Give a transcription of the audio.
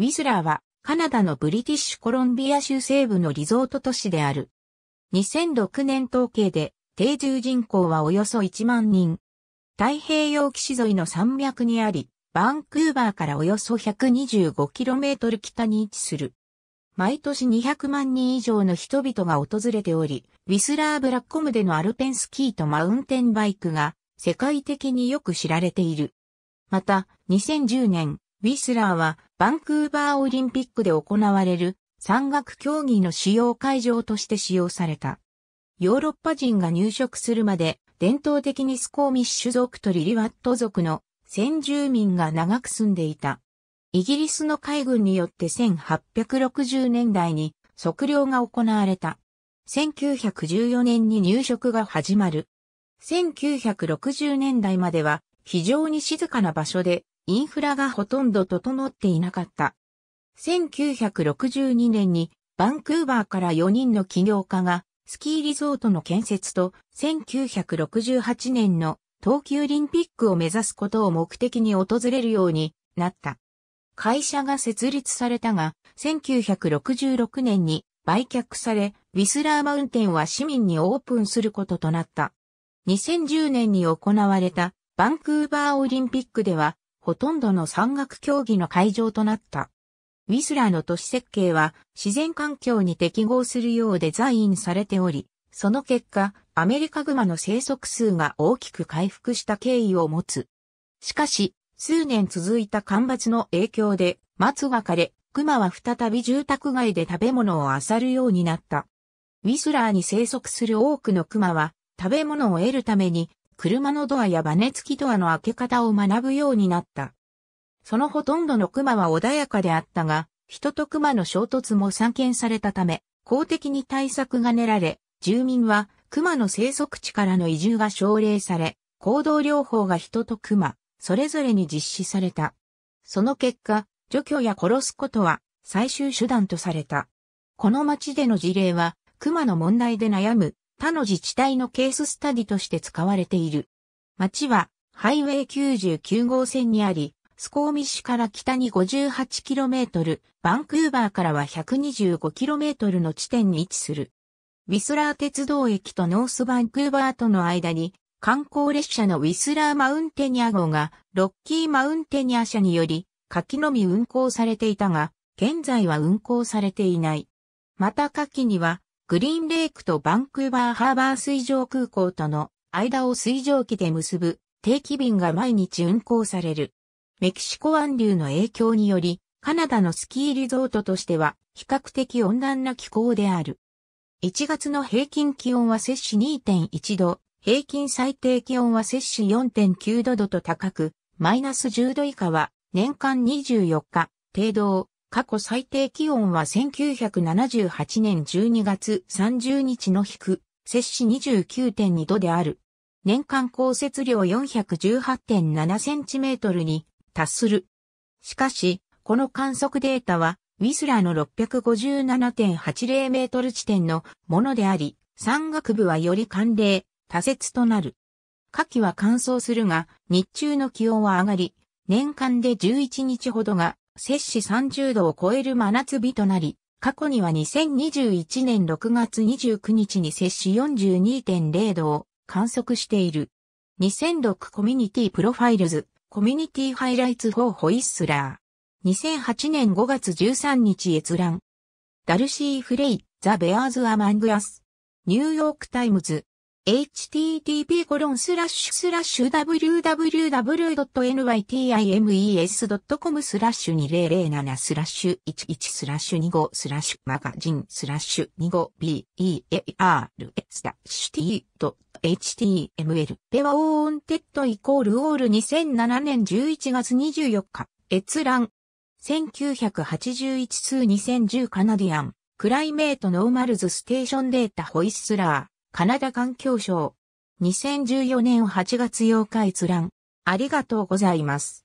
ウィスラーはカナダのブリティッシュコロンビア州西部のリゾート都市である。2006年統計で定住人口はおよそ1万人。太平洋岸沿いの山脈にあり、バンクーバーからおよそ 125km 北に位置する。毎年200万人以上の人々が訪れており、ウィスラーブラッコムでのアルペンスキーとマウンテンバイクが世界的によく知られている。また、2010年、ウィスラーはバンクーバーオリンピックで行われる山岳競技の使用会場として使用された。ヨーロッパ人が入植するまで伝統的にスコーミッシュ族とリリワット族の先住民が長く住んでいた。イギリスの海軍によって1860年代に測量が行われた。1914年に入植が始まる。1960年代までは非常に静かな場所でインフラがほとんど整っていなかった。1962年にバンクーバーから4人の起業家がスキーリゾートの建設と1968年の東急オリンピックを目指すことを目的に訪れるようになった。会社が設立されたが、1966年に売却され、ウィスラーマウンテンは市民にオープンすることとなった。2010年に行われたバンクーバーオリンピックでは、ほとんどの山岳競技の会場となった。ウィスラーの都市設計は自然環境に適合するようデザインされており、その結果、アメリカグマの生息数が大きく回復した経緯を持つ。しかし、数年続いた干ばつの影響で、松が枯れ、グマは再び住宅街で食べ物を漁るようになった。ウィスラーに生息する多くのクマは、食べ物を得るために車のドアやバネ付きドアの開け方を学ぶようになった。そのほとんどの熊は穏やかであったが、人と熊の衝突も散見されたため、公的に対策が練られ、住民は熊の生息地からの移住が奨励され、行動療法が人と熊、それぞれに実施された。その結果、除去や殺すことは最終手段とされた。この町での事例は、熊の問題で悩む他の自治体のケーススタディとして使われている。町は、ハイウェイ99号線にあり、スコーミッシュから北に 58km、バンクーバーからは 125km の地点に位置する。ウィスラー鉄道駅とノースバンクーバーとの間に、観光列車のウィスラーマウンテニア号が、ロッキーマウンテニア社により、夏季のみ運行されていたが、現在は運行されていない。また夏季には、グリーンレイクとバンクーバーハーバー水上空港との間を水上機で結ぶ定期便が毎日運航される。メキシコ湾流の影響により、カナダのスキーリゾートとしては比較的温暖な気候である。1月の平均気温は摂氏2.1度、平均最低気温は摂氏4.9度と高く、マイナス10度以下は年間24日、程度過去最低気温は1978年12月30日の低、摂氏29.2度である。年間降雪量418.7センチメートルに達する。しかし、この観測データは、ウィスラーの657.80メートル地点のものであり、山岳部はより寒冷、多雪となる。夏季は乾燥するが、日中の気温は上がり、年間で11日ほどが摂氏30度を超える真夏日となり、過去には2021年6月29日に摂氏42.0度を観測している。2006コミュニティプロファイルズ、コミュニティハイライツ4ホイッスラー。2008年5月13日閲覧。ダルシー・フレイ、ザ・ベアーズ・アマング・アス。ニューヨーク・タイムズ。http://www.nytimes.com スラッシュ2007スラッシュ11スラッシュ25スラッシュマガジンスラッシュ 25bear s t ッシュ t.html ペワオーンテッドイコールオール2007年11月24日閲覧1981通2010カナディアンクライメートノーマルズステーションデータホイスラーカナダ環境省。2014年8月8日閲覧。ありがとうございます。